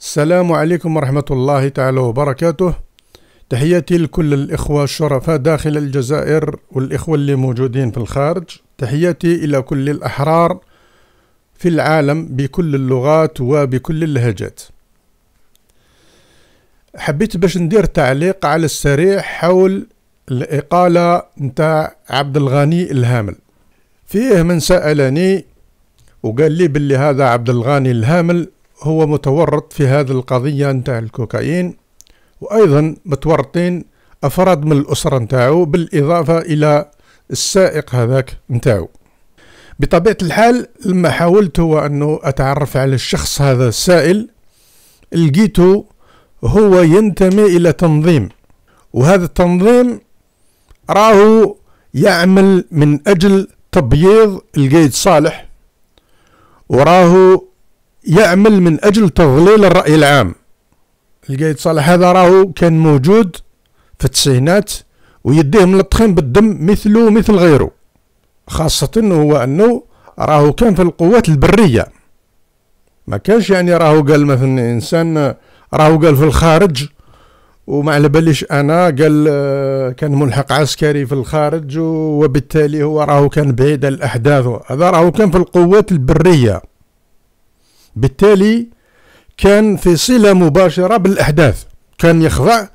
السلام عليكم ورحمة الله تعالى وبركاته تحياتي لكل الإخوة الشرفاء داخل الجزائر والإخوة اللي موجودين في الخارج تحياتي إلى كل الأحرار في العالم بكل اللغات وبكل اللهجات حبيت باش ندير تعليق على السريع حول الإقالة نتاع عبد الغني الهامل فيه من سألني وقال لي باللي هذا عبد الغني الهامل هو متورط في هذه القضية نتاع الكوكايين وأيضا متورطين أفراد من الأسرة نتاعو بالإضافة إلى السائق هذاك نتاعو بطبيعة الحال لما حاولت هو أنه أتعرف على الشخص هذا السائل لقيته هو ينتمي إلى تنظيم وهذا التنظيم راهو يعمل من أجل تبييض القيد صالح وراهو يعمل من أجل تضليل الرأي العام القايد صالح هذا راهو كان موجود في التسعينات ويديه ملطخين بالدم مثله مثل غيره خاصة هو أنه راهو كان في القوات البرية ما كانش يعني راهو قال مثلا إنسان راهو قال في الخارج وما على باليش انا قال آه، كان ملحق عسكري في الخارج وبالتالي هو راهو كان بعيد الاحداث هذا راهو كان في القوات البريه بالتالي كان في صلة مباشرة بالأحداث كان يخضع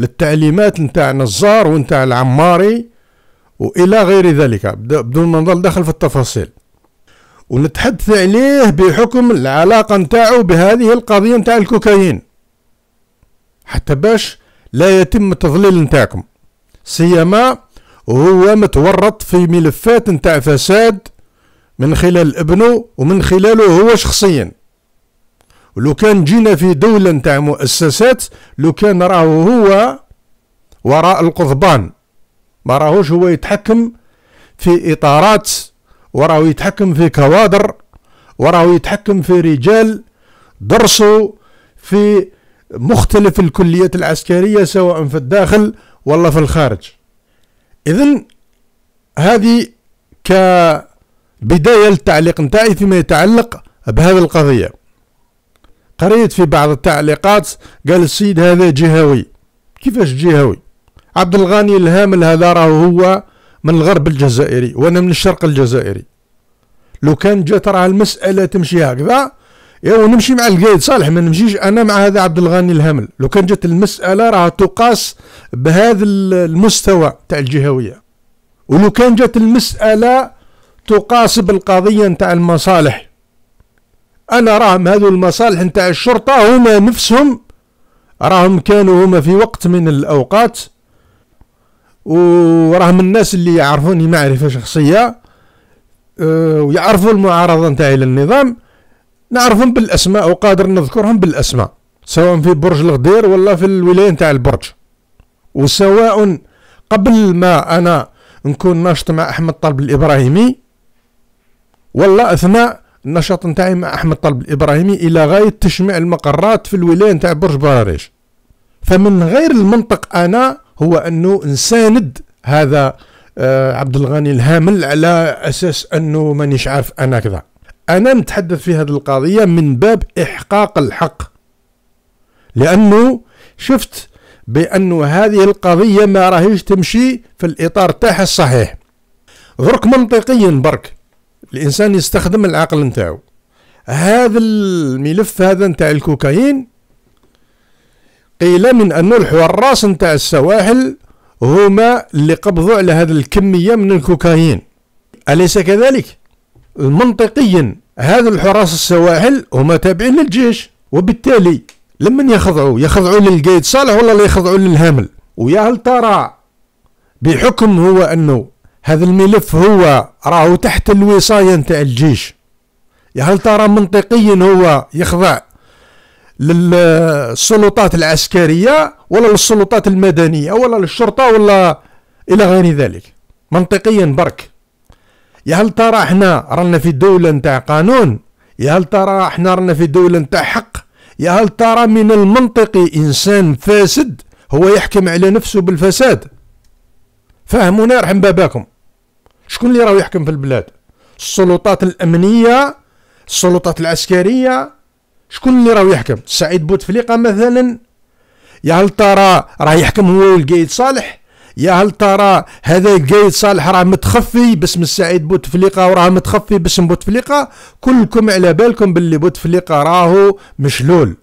للتعليمات نتاع نزار ونتاع العماري وإلى غير ذلك بدون ما نظل دخل في التفاصيل ونتحدث عليه بحكم العلاقة نتاعو بهذه القضية نتاع الكوكايين حتى باش لا يتم التضليل نتاعكم سيما وهو متورط في ملفات نتاع فساد من خلال ابنه ومن خلاله هو شخصيا لو كان جينا في دولة نتاع مؤسسات لو كان راهو هو وراء القضبان ما راهوش هو يتحكم في إطارات وراهو يتحكم في كوادر وراهو يتحكم في رجال درسوا في مختلف الكليات العسكرية سواء في الداخل ولا في الخارج إذن هذه ك بداية للتعليق نتاعي فيما يتعلق بهذه القضية قريت في بعض التعليقات قال السيد هذا جهوي كيفاش جهوي عبد الغني الهامل هذا راهو هو من الغرب الجزائري وانا من الشرق الجزائري لو كان جات راه المسألة تمشي هكذا يا نمشي مع القايد صالح ما نمشيش انا مع هذا عبد الغني الهامل لو كان جات المسألة راها تقاس بهذا المستوى تاع الجهوية ولو كان جات المسألة تقاسب القضية نتاع المصالح أنا راهم هذو المصالح نتاع الشرطة هما نفسهم راهم كانوا هما في وقت من الأوقات وراهم الناس اللي يعرفوني معرفة شخصية آه، ويعرفوا المعارضة نتاعي للنظام نعرفهم بالأسماء وقادر نذكرهم بالأسماء سواء في برج الغدير ولا في الولاية نتاع البرج وسواء قبل ما أنا نكون ناشط مع أحمد طلب الإبراهيمي والله اثناء النشاط نتاعي مع احمد طلب الابراهيمي الى غايه تشميع المقرات في الولايه نتاع برج براريش فمن غير المنطق انا هو انه نساند هذا آه عبد الغني الهامل على اساس انه مانيش عارف انا كذا انا نتحدث في هذه القضيه من باب احقاق الحق لانه شفت بانه هذه القضيه ما راهيش تمشي في الاطار تاعها الصحيح درك منطقيا برك الانسان يستخدم العقل نتاعو هذا الملف هذا نتاع الكوكايين قيل من أن الحراس نتاع السواحل هما اللي قبضوا على هذه الكمية من الكوكايين أليس كذلك؟ منطقيا هذا الحراس السواحل هما تابعين للجيش وبالتالي لمن يخضعوا يخضعوا للقيد صالح ولا لا يخضعوا للهامل ويا هل ترى بحكم هو أنه هذا الملف هو راهو تحت الوصاية نتاع الجيش يا هل ترى منطقيا هو يخضع للسلطات العسكرية ولا للسلطات المدنية ولا للشرطة ولا إلى غير ذلك منطقيا برك يا هل ترى احنا رانا في دولة نتاع قانون يا هل ترى احنا رانا في دولة نتاع حق يا هل ترى من المنطقي إنسان فاسد هو يحكم على نفسه بالفساد فهمونا رحم باباكم شكون اللي راه يحكم في البلاد السلطات الامنيه السلطات العسكريه شكون اللي راه يحكم سعيد بوتفليقه مثلا يا هل ترى راه يحكم هو والقايد صالح يا هل ترى هذا القايد صالح راه متخفي باسم السعيد بوتفليقه وراه متخفي باسم بوتفليقه كلكم على بالكم باللي بوتفليقه راهو مشلول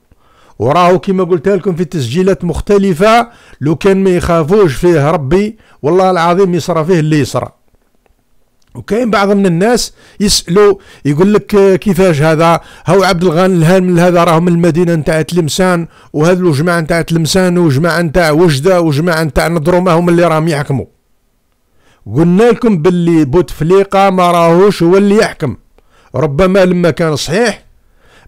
وراهو كما قلت لكم في تسجيلات مختلفه لو كان ما يخافوش فيه ربي والله العظيم يصرى فيه اللي يصرى وكاين بعض من الناس يسالوا يقول لك آه، كيفاش هذا هو عبد الغني الهامل هذا راهم من المدينه نتاع تلمسان وهذا الجماعة نتاع تلمسان وجماعه نتاع وجده وجماعه نتاع نضرومه هم اللي راهم يحكموا قلنا لكم باللي بوتفليقه ما راهوش هو اللي يحكم ربما لما كان صحيح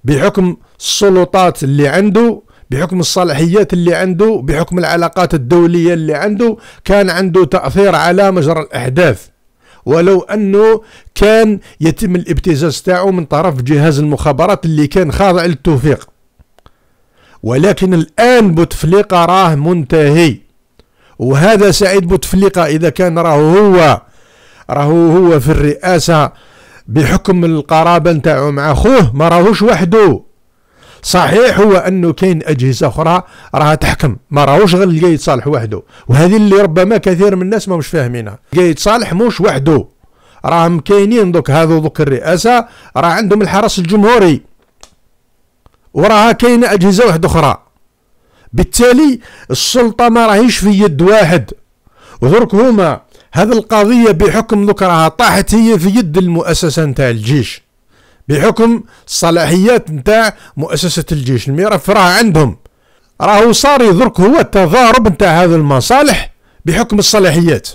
بحكم السلطات اللي عنده بحكم الصلاحيات اللي عنده بحكم العلاقات الدوليه اللي عنده كان عنده تاثير على مجرى الاحداث ولو انه كان يتم الابتزاز تاعو من طرف جهاز المخابرات اللي كان خاضع للتوفيق ولكن الان بوتفليقه راه منتهي وهذا سعيد بوتفليقه اذا كان راهو هو راهو هو في الرئاسه بحكم القرابه نتاعو مع اخوه ما راهوش وحده صحيح هو انه كاين اجهزه اخرى راها تحكم ما راهوش غير القايد صالح وحده وهذه اللي ربما كثير من الناس مش فاهمينها القايد صالح مش وحده راهم كاينين دوك هذو دوك الرئاسه راه عندهم الحرس الجمهوري وراها كاينه اجهزه واحد اخرى بالتالي السلطه ما راهيش في يد واحد ودرك هما هذه القضيه بحكم دوك راها طاحت هي في يد المؤسسه نتاع الجيش بحكم صلاحيات نتاع مؤسسة الجيش الميرف راه عندهم راهو صار يدرك هو التضارب نتاع هذا المصالح بحكم الصلاحيات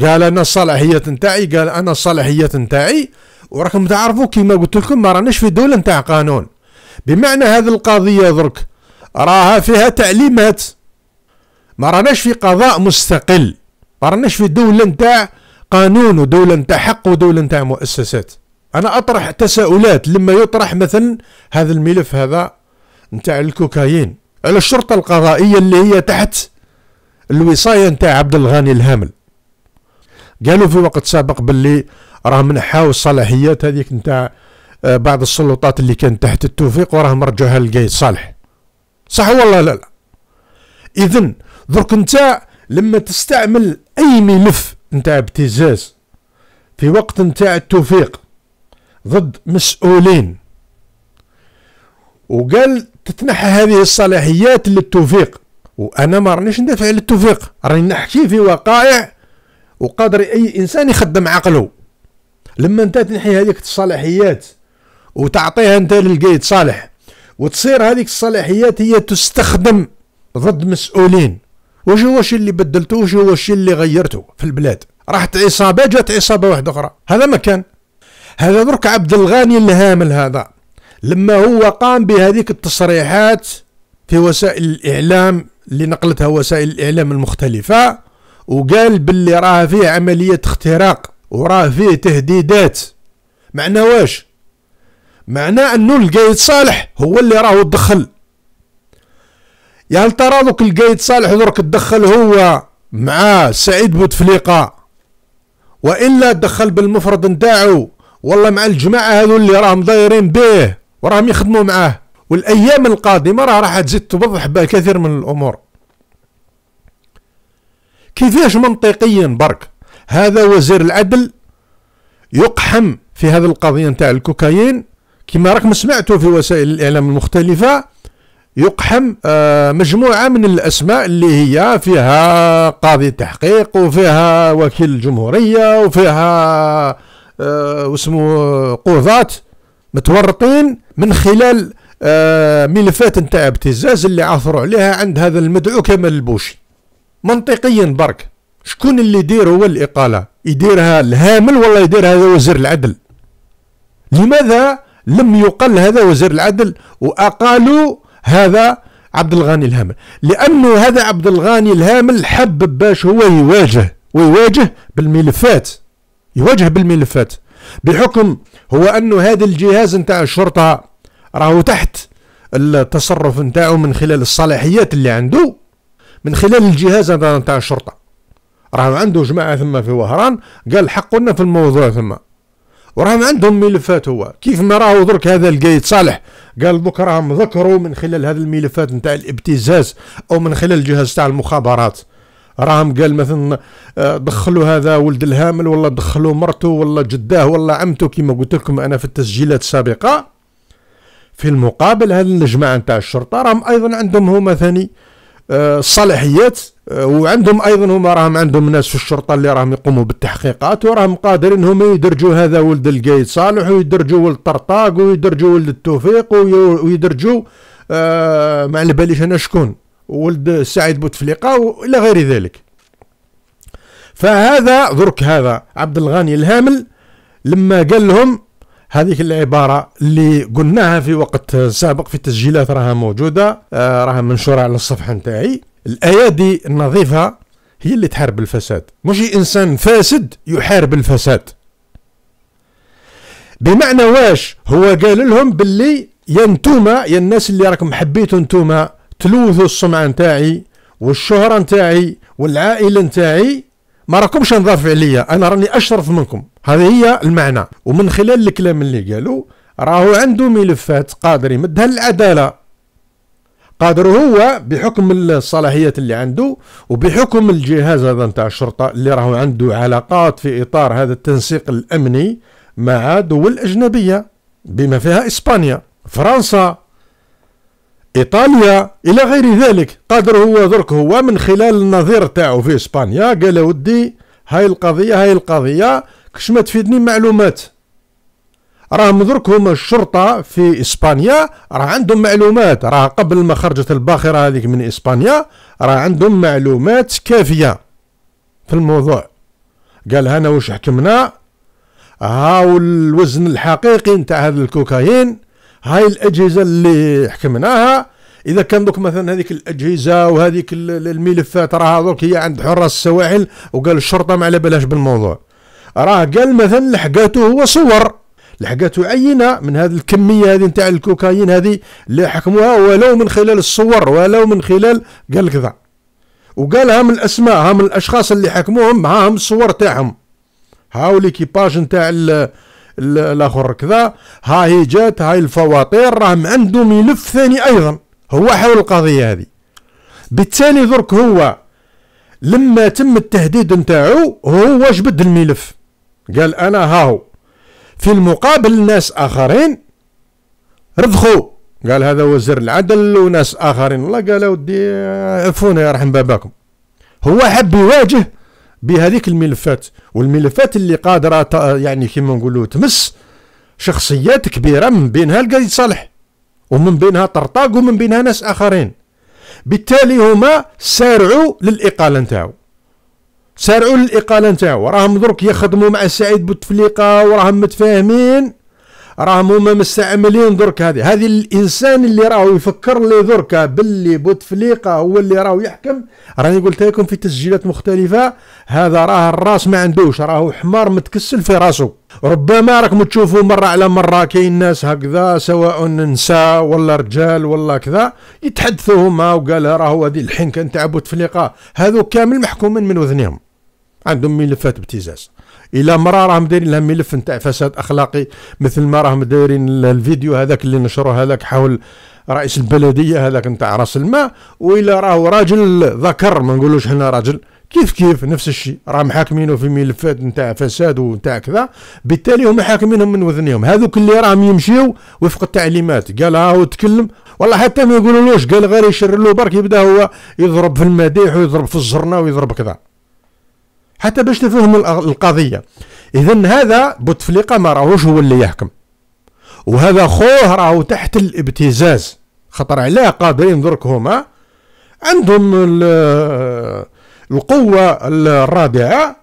قال انا الصلاحيات نتاعي قال انا الصلاحيات نتاعي وراكم تعرفوا كيما قلت لكم ما راناش في دولة نتاع قانون بمعنى هذه القضية درك راها فيها تعليمات ما راناش في قضاء مستقل ما راناش في دولة نتاع قانون ودولة نتاع حق ودولة نتاع مؤسسات انا اطرح تساؤلات لما يطرح مثلا هذا الملف هذا نتاع الكوكايين على الشرطه القضائيه اللي هي تحت الوصايه نتاع عبد الغني الهامل قالوا في وقت سابق باللي راهم منحاو الصلاحيات هذيك نتاع آه، بعض السلطات اللي كانت تحت التوفيق وراهم رجعوها لقايد صالح صح والله لا لا اذا درك انت لما تستعمل اي ملف نتاع ابتزاز في وقت نتاع التوفيق ضد مسؤولين وقال تتنحى هذه الصلاحيات للتوفيق وانا ما رانيش ندافع على التوفيق راني نحكي في وقائع وقادر اي انسان يخدم عقله لما انت تنحي هذيك الصلاحيات وتعطيها انت للقيد صالح وتصير هذيك الصلاحيات هي تستخدم ضد مسؤولين وش هو الشيء اللي بدلته وش هو الشيء اللي غيرته في البلاد راحت عصابه جات عصابه واحده اخرى هذا ما كان هذا درك عبد الغني الهامل هذا لما هو قام بهذيك التصريحات في وسائل الإعلام اللي نقلتها وسائل الإعلام المختلفة وقال باللي راه فيه عملية اختراق وراه فيه تهديدات معنى واش معنى انه القايد صالح هو اللي راه دخل يا هل ترى دوك القايد صالح درك تدخل هو مع سعيد بوتفليقة والا دخل بالمفرد نتاعو والله مع الجماعه هذو اللي راهم ضايرين به وراهم يخدموا معاه والايام القادمه راه راح تزيد توضح بها كثير من الامور كيفاش منطقيا برك هذا وزير العدل يقحم في هذه القضيه نتاع الكوكايين كما راكم سمعتوا في وسائل الاعلام المختلفه يقحم آه، مجموعه من الاسماء اللي هي فيها قاضي تحقيق وفيها وكيل الجمهوريه وفيها واسمو آه، قضاة متورطين من خلال آه، ملفات نتاع ابتزاز اللي عثروا عليها عند هذا المدعو كمال البوشي منطقيا برك شكون اللي يدير هو الإقالة يديرها الهامل ولا يديرها هذا وزير العدل لماذا لم يقل هذا وزير العدل وأقالوا هذا عبد الغني الهامل لأنه هذا عبد الغني الهامل حب باش هو يواجه ويواجه بالملفات يواجه بالملفات بحكم هو انه هذا الجهاز نتاع الشرطه راهو تحت التصرف نتاعو من خلال الصلاحيات اللي عنده من خلال الجهاز نتاع الشرطه راهو عنده جماعه ثم في وهران قال حقنا في الموضوع ثم وراهم عندهم ملفات هو كيف ما راهو درك هذا القايد صالح قال دوك راهم ذكروا من خلال هذه الملفات نتاع الابتزاز او من خلال الجهاز تاع المخابرات راهم قال مثلا آه، دخلوا هذا ولد الهامل ولا دخلوا مرته ولا جداه ولا عمته كما قلت لكم انا في التسجيلات السابقه في المقابل هذه الجماعه نتاع الشرطه راهم ايضا عندهم هما ثاني الصلاحيات آه، آه، وعندهم ايضا هما راهم عندهم ناس في الشرطه اللي راهم يقوموا بالتحقيقات وراهم قادرين هما يدرجوا هذا ولد القايد صالح ويدرجوا ولد طرطاق ويدرجوا ولد التوفيق ويدرجوا ما على باليش انا شكون ولد سعيد بوتفليقه والى غير ذلك فهذا درك هذا عبد الغني الهامل لما قال لهم هذيك العبارة اللي قلناها في وقت سابق في التسجيلات راها موجودة آه، راها منشورة على الصفحة نتاعي الأيادي النظيفة هي اللي تحارب الفساد مش إنسان فاسد يحارب الفساد بمعنى واش هو قال لهم باللي يا انتوما يا الناس اللي راكم حبيتوا انتوما تلوثوا السمعه نتاعي والشهره نتاعي والعائله نتاعي ما راكمش نضاف عليا انا راني اشرف منكم هذه هي المعنى ومن خلال الكلام اللي قالوا راهو عنده ملفات قادر يمدها للعداله قادر هو بحكم الصلاحيات اللي عنده وبحكم الجهاز هذا نتاع الشرطه اللي راهو عنده علاقات في اطار هذا التنسيق الامني مع دول اجنبيه بما فيها اسبانيا فرنسا ايطاليا الى غير ذلك قادر هو درك هو من خلال النظير تاعو في اسبانيا قال ودي هاي القضيه هاي القضيه كش ما تفيدني معلومات راهم درك هما الشرطه في اسبانيا راه عندهم معلومات راه قبل ما خرجت الباخره هذيك من اسبانيا راه عندهم معلومات كافيه في الموضوع قال هنا واش حكمنا هاو الوزن الحقيقي نتاع هذا الكوكايين هاي الاجهزه اللي حكمناها اذا كان دوك مثلا هذيك الاجهزه وهذيك الملفات راها دوك هي عند حراس السواحل وقال الشرطه ما على بالهاش بالموضوع راه قال مثلا لحقاته هو صور لحقاته عينه من هذه الكميه هذه نتاع الكوكايين هذه اللي حكموها ولو من خلال الصور ولو من خلال قال كذا وقالها من الاسماء ها من الاشخاص اللي حكموهم معاهم الصور تاعهم هاو ليكيباج نتاع الاخر كذا ها هي جات هاي الفواطير راهم عنده ملف ثاني ايضا هو حول القضيه هذه بالتالي درك هو لما تم التهديد نتاعو هو جبد الملف قال انا هاهو في المقابل ناس اخرين رضخوا قال هذا وزير العدل وناس اخرين الله قال ودي عفونا يرحم باباكم هو حب يواجه بهذيك الملفات والملفات اللي قادره يعني كما نقولوا تمس شخصيات كبيره من بينها القايد صالح ومن بينها طرطاق ومن بينها ناس اخرين بالتالي هما سارعوا للاقاله نتاعو سارعوا للاقاله نتاعو راهم درك يخدموا مع سعيد بوتفليقه وراهم متفاهمين راهم هما مستعملين درك هذه هذه الانسان اللي راهو يفكر لي درك باللي بوتفليقه هو اللي راهو يحكم راني قلت لكم في تسجيلات مختلفه هذا راه الراس ما عندوش راهو حمار متكسل في راسه ربما راكم تشوفوا مره على مره كاين ناس هكذا سواء نساء ولا رجال ولا كذا يتحدثوا هما وقال راهو هذه الحنكه نتاع بوتفليقه هذو كامل محكومين من وذنهم عندهم ملفات ابتزاز الا مرة راهم دايرين لها ملف نتاع فساد اخلاقي مثل ما راهم دايرين الفيديو هذاك اللي نشروه هذاك حول رئيس البلديه هذاك نتاع راس الماء والا راهو راجل ذكر ما نقولوش حنا راجل كيف كيف نفس الشيء راهم حاكمينه في ملفات نتاع فساد ونتاع كذا بالتالي هم حاكمينهم من وذنيهم هذوك اللي راهم يمشيو وفق التعليمات قال ها تكلم والله حتى ما يقولولوش قال غير يشر له برك يبدا هو يضرب في المديح ويضرب في الزرنا ويضرب كذا حتى باش تفهم القضيه اذا هذا بوتفليقه ما راهوش هو اللي يحكم وهذا خوه راهو تحت الابتزاز خطر عليه قادرين درك هما عندهم القوه الرادعه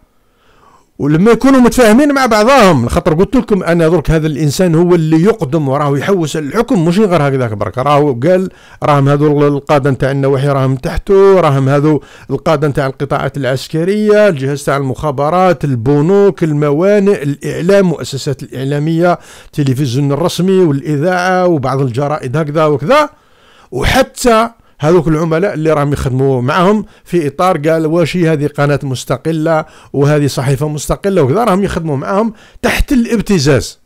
ولما يكونوا متفاهمين مع بعضهم خاطر قلت لكم انا درك هذا الانسان هو اللي يقدم وراه يحوس الحكم مش غير هكذاك برك راهو قال راهم هذو القاده نتاع النواحي راهم تحته راهم هذو القاده نتاع القطاعات العسكريه الجهاز تاع المخابرات البنوك الموانئ الاعلام مؤسسات الاعلاميه التلفزيون الرسمي والاذاعه وبعض الجرائد هكذا وكذا وحتى هذوك العملاء اللي راهم يخدموا معاهم في اطار قال واش هذه قناه مستقله وهذه صحيفه مستقله وكذا راهم يخدموا معاهم تحت الابتزاز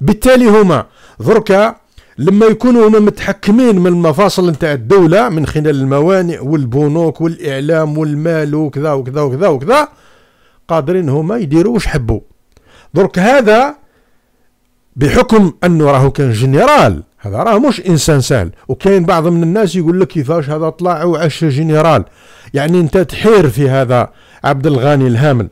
بالتالي هما ذركا لما يكونوا هما متحكمين من المفاصل نتاع الدوله من خلال الموانئ والبنوك والاعلام والمال وكذا وكذا وكذا وكذا قادرين هما يديروا واش حبوا درك هذا بحكم انه راهو كان جنرال هذا راه مش انسان سهل وكاين بعض من الناس يقول لك كيفاش هذا طلع وعش جنرال يعني انت تحير في هذا عبد الغني الهامل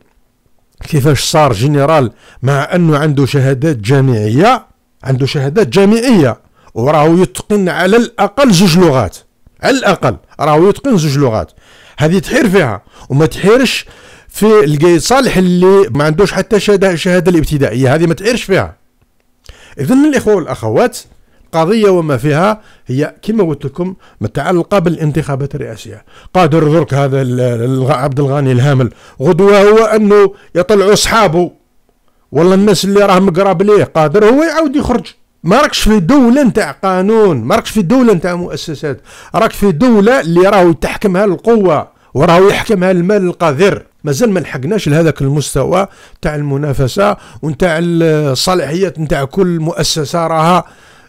كيفاش صار جنرال مع انه عنده شهادات جامعيه عنده شهادات جامعيه وراه يتقن على الاقل زوج لغات على الاقل راه يتقن زوج لغات هذه تحير فيها وما تحيرش في القايد صالح اللي ما عندوش حتى شهاده الابتدائيه هذه ما تحيرش فيها اذا الاخوه والاخوات قضية وما فيها هي كما قلت لكم متعلقة بالانتخابات الرئاسية قادر درك هذا عبد الغني الهامل غدوة هو أنه يطلعوا أصحابه ولا الناس اللي راهم مقرب ليه قادر هو يعاود يخرج ما راكش في دولة نتاع قانون ما راكش في دولة نتاع مؤسسات راك في دولة اللي راهو تحكمها القوة وراهو يحكمها المال القذر مازال ما لحقناش لهذاك المستوى تاع المنافسة ونتاع الصلاحيات نتاع كل مؤسسة راها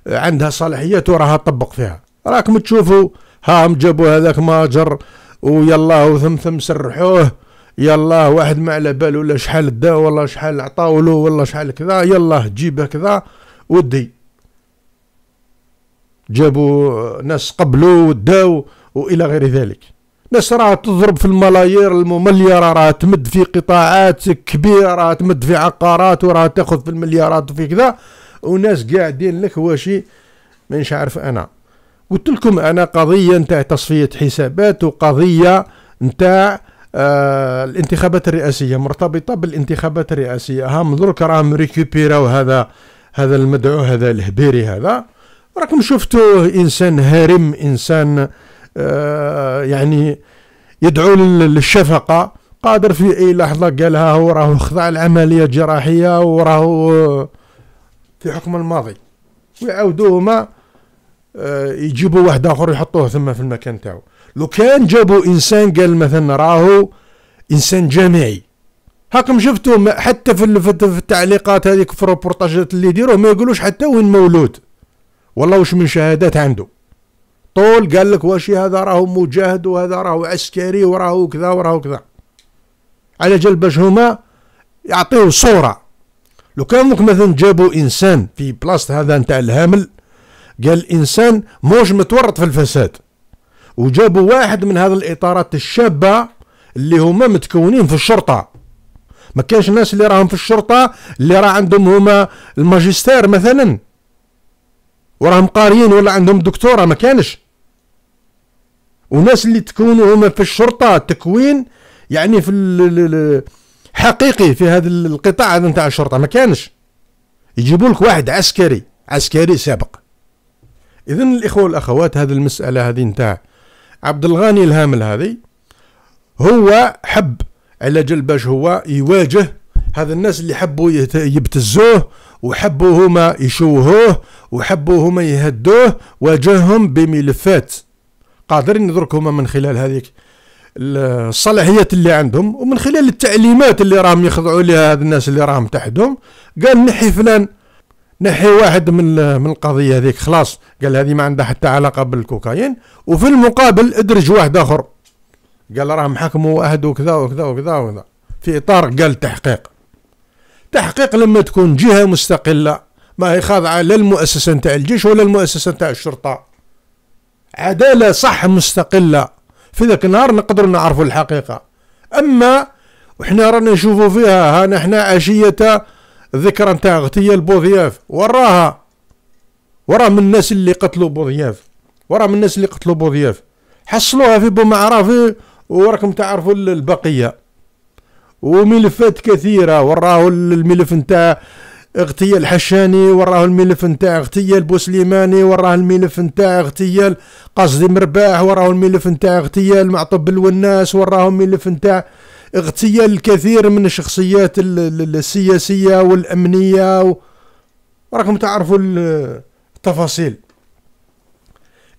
عندها صلاحيات وراها تطبق فيها راكم تشوفوا هاهم جابوا هذاك ماجر ويلا وثم ثم سرحوه يلا واحد ما على باله ولا شحال دا ولا شحال عطاولو ولا شحال كذا يلا جيبه كذا ودي جابوا ناس قبلوا وداو والى غير ذلك ناس راه تضرب في الملايير الممليره راه تمد في قطاعات كبيره راها تمد في عقارات وراه تاخذ في المليارات وفي كذا وناس قاعدين لك واشي مانيش عارف انا قلت لكم انا قضيه نتاع تصفيه حسابات وقضيه نتاع آه الانتخابات الرئاسيه مرتبطه بالانتخابات الرئاسيه هم درك راهم ريكوبيراو هذا هذا المدعو هذا الهبيري هذا راكم شفتوه انسان هارم انسان آه يعني يدعو للشفقه قادر في اي لحظه قالها هو راهو خضع العمليه الجراحيه وراهو في حكم الماضي ويعاودوهما آه، يجيبوا واحد اخر يحطوه ثم في المكان تاعو لو كان جابوا انسان قال مثلا راهو انسان جامعي هاكم شفتوا حتى في التعليقات هذيك في الروبورتاجات اللي يديروه ما يقولوش حتى وين مولود والله واش من شهادات عنده طول قال لك واش هذا راهو مجاهد وهذا راهو عسكري وراهو كذا وراهو كذا على جال باش هما يعطيو صوره لو كان مثلا جابوا انسان في بلاصه هذا نتاع الهامل قال الانسان موش متورط في الفساد وجابوا واحد من هذه الاطارات الشابه اللي هما متكونين في الشرطه ما كانش الناس اللي راهم في الشرطه اللي راه عندهم هما الماجستير مثلا وراهم قاريين ولا عندهم دكتوره ما كانش وناس اللي تكونوا هما في الشرطه تكوين يعني في حقيقي في هذا القطاع هذا نتاع الشرطه ما كانش يجيبوا لك واحد عسكري عسكري سابق اذا الاخوه والاخوات هذه المساله هذه نتاع عبد الغني الهامل هذه هو حب على جل باش هو يواجه هذا الناس اللي حبوا يبتزوه وحبوا هما يشوهوه وحبوا هما يهدوه واجههم بملفات قادرين يدركهم من خلال هذيك الصلاحيات اللي عندهم ومن خلال التعليمات اللي راهم يخضعوا لها هاد الناس اللي راهم تحتهم قال نحي فلان نحي واحد من من القضيه هذيك خلاص قال هذه ما عندها حتى علاقه بالكوكايين وفي المقابل ادرج واحد اخر قال راهم حكموا واحد وكذا وكذا وكذا وكذا في اطار قال تحقيق تحقيق لما تكون جهه مستقله ما هي خاضعه لا المؤسسه نتاع الجيش ولا المؤسسه نتاع الشرطه عداله صح مستقله في ذاك النهار نقدروا نعرفوا الحقيقة أما وحنا رانا نشوفوا فيها هانا حنا عشية ذكرى نتاع اغتيال بوضياف وراها وراه من الناس اللي قتلوا بوضياف وراه من الناس اللي قتلوا بوضياف حصلوها في بومعرافي وراكم تعرفوا البقية وملفات كثيرة وراه الملف نتاع اغتيال الحشاني وراه الملف نتاع اغتيال بوسليماني وراه الملف نتاع اغتيال قصدي مرباح وراه الملف نتاع اغتيال معطب الوناس وراه الملف نتاع اغتيال الكثير من الشخصيات السياسية والأمنية و... راكم تعرفوا التفاصيل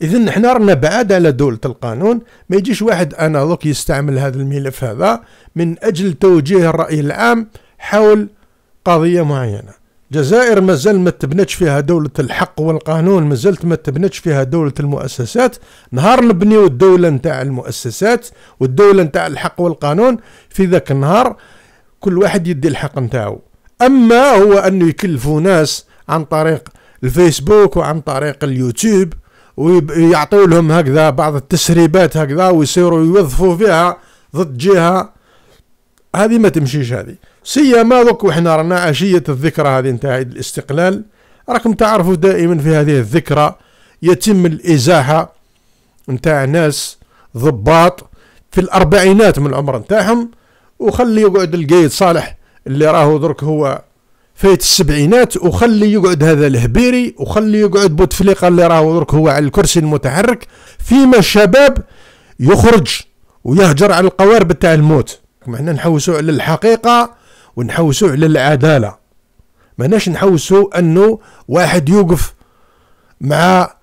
إذا حنا رانا بعاد على دولة القانون ما يجيش واحد دوك يستعمل هذا الملف هذا من أجل توجيه الرأي العام حول قضية معينة الجزائر مازال ما تبنتش فيها دولة الحق والقانون مازالت ما تبنتش فيها دولة المؤسسات نهار نبنيو الدولة نتاع المؤسسات والدولة نتاع الحق والقانون في ذاك النهار كل واحد يدي الحق نتاعو أما هو أنه يكلفوا ناس عن طريق الفيسبوك وعن طريق اليوتيوب ويعطوا لهم هكذا بعض التسريبات هكذا ويصيروا يوظفوا فيها ضد جهة هذه ما تمشيش هذه سيما دوك وحنا رانا عشية الذكرى هذه نتاع عيد الاستقلال راكم تعرفوا دائما في هذه الذكرى يتم الإزاحة نتاع ناس ضباط في الأربعينات من العمر نتاعهم وخلي يقعد القايد صالح اللي راهو درك هو فايت السبعينات وخلي يقعد هذا الهبيري وخلي يقعد بوتفليقة اللي راهو درك هو على الكرسي المتحرك فيما الشباب يخرج ويهجر على القوارب تاع الموت احنا نحوسوا على الحقيقه ونحوسوا على العداله ماناش نحوسوا انه واحد يوقف مع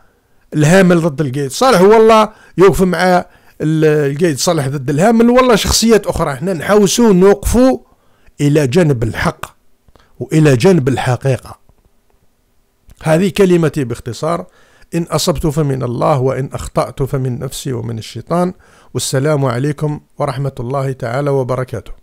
الهامل ضد القيد صالح والله يوقف مع القيد صالح ضد الهامل والله شخصيات اخرى حنا نحوسوا نوقفوا الى جانب الحق والى جانب الحقيقه هذه كلمتي باختصار ان اصبت فمن الله وان اخطات فمن نفسي ومن الشيطان والسلام عليكم ورحمه الله تعالى وبركاته